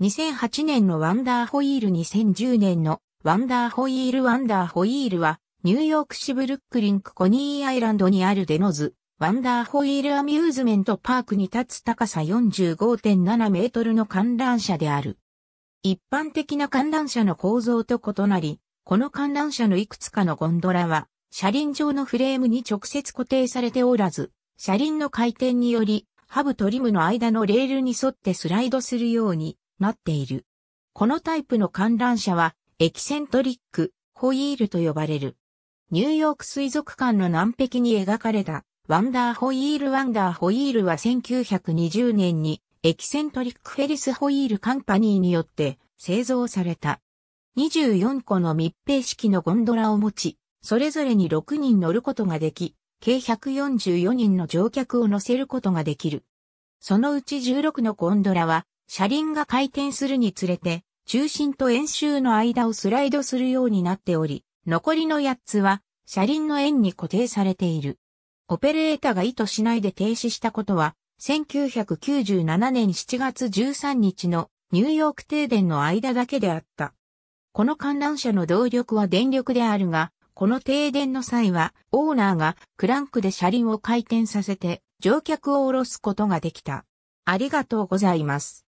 2008年のワンダーホイール2010年のワンダーホイールワンダーホイールはニューヨーク市ブルックリンクコニーアイランドにあるデノズワンダーホイールアミューズメントパークに立つ高さ45.7メートルの観覧車である。一般的な観覧車の構造と異なり、この観覧車のいくつかのゴンドラは、車輪状のフレームに直接固定されておらず、車輪の回転により、ハブとリムの間のレールに沿ってスライドするように、なっている。このタイプの観覧車は、エキセントリック、ホイールと呼ばれる。ニューヨーク水族館の南壁に描かれた、ワンダーホイールワンダーホイールは1920年に、エキセントリックフェリスホイールカンパニーによって製造された。24個の密閉式のゴンドラを持ち、それぞれに6人乗ることができ、計144人の乗客を乗せることができる。そのうち16のゴンドラは車輪が回転するにつれて、中心と円周の間をスライドするようになっており、残りの8つは、車輪の円に固定されている。オペレータが意図しないで停止したことは、1997年7月13日のニューヨーク停電の間だけであった。この観覧車の動力は電力であるが、この停電の際は、オーナーがクランクで車輪を回転させて、乗客を降ろすことができた。ありがとうございます。